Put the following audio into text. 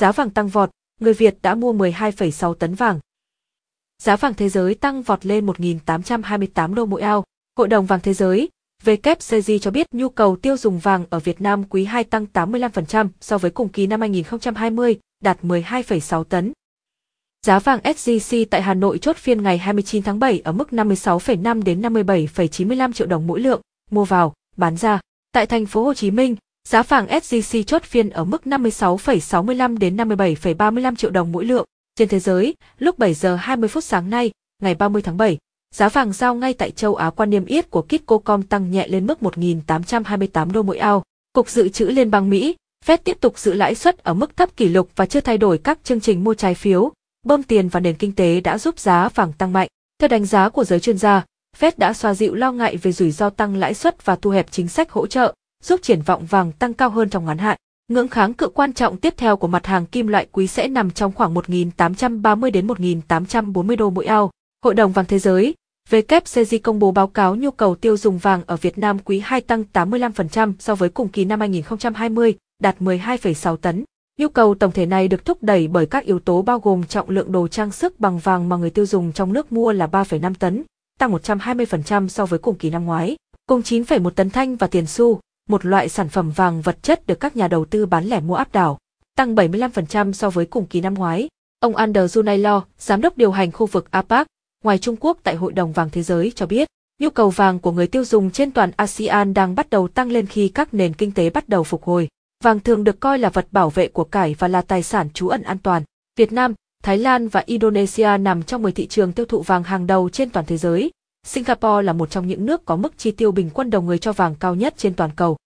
Giá vàng tăng vọt, người Việt đã mua 12,6 tấn vàng. Giá vàng thế giới tăng vọt lên 1.828 đô mỗi ao. Hội đồng vàng thế giới, WCG cho biết nhu cầu tiêu dùng vàng ở Việt Nam quý 2 tăng 85% so với cùng kỳ năm 2020, đạt 12,6 tấn. Giá vàng SJC tại Hà Nội chốt phiên ngày 29 tháng 7 ở mức 56,5 đến 57,95 triệu đồng mỗi lượng, mua vào, bán ra. Tại thành phố Hồ Chí Minh, Giá vàng SJC chốt phiên ở mức 56,65 đến 57,35 triệu đồng mỗi lượng. Trên thế giới, lúc 7 giờ 20 phút sáng nay, ngày 30 tháng 7, giá vàng giao ngay tại châu Á quan niêm yết của Kitcocom tăng nhẹ lên mức 1.828 đô mỗi ao. Cục dự trữ Liên bang Mỹ, Fed tiếp tục giữ lãi suất ở mức thấp kỷ lục và chưa thay đổi các chương trình mua trái phiếu, bơm tiền vào nền kinh tế đã giúp giá vàng tăng mạnh. Theo đánh giá của giới chuyên gia, Fed đã xoa dịu lo ngại về rủi ro tăng lãi suất và thu hẹp chính sách hỗ trợ, giúp triển vọng vàng tăng cao hơn trong ngắn hạn. Ngưỡng kháng cự quan trọng tiếp theo của mặt hàng kim loại quý sẽ nằm trong khoảng 1.830 đến 1.840 đô mỗi ao. Hội đồng vàng thế giới WCG công bố báo cáo nhu cầu tiêu dùng vàng ở Việt Nam quý 2 tăng 85% so với cùng kỳ năm 2020, đạt 12,6 tấn. Nhu cầu tổng thể này được thúc đẩy bởi các yếu tố bao gồm trọng lượng đồ trang sức bằng vàng mà người tiêu dùng trong nước mua là 3,5 tấn, tăng 120% so với cùng kỳ năm ngoái, cùng 9,1 tấn thanh và tiền xu một loại sản phẩm vàng vật chất được các nhà đầu tư bán lẻ mua áp đảo, tăng 75% so với cùng kỳ năm ngoái. Ông Anders Junailo, giám đốc điều hành khu vực APAC, ngoài Trung Quốc tại Hội đồng Vàng Thế giới cho biết, nhu cầu vàng của người tiêu dùng trên toàn ASEAN đang bắt đầu tăng lên khi các nền kinh tế bắt đầu phục hồi. Vàng thường được coi là vật bảo vệ của cải và là tài sản trú ẩn an toàn. Việt Nam, Thái Lan và Indonesia nằm trong 10 thị trường tiêu thụ vàng hàng đầu trên toàn thế giới. Singapore là một trong những nước có mức chi tiêu bình quân đầu người cho vàng cao nhất trên toàn cầu.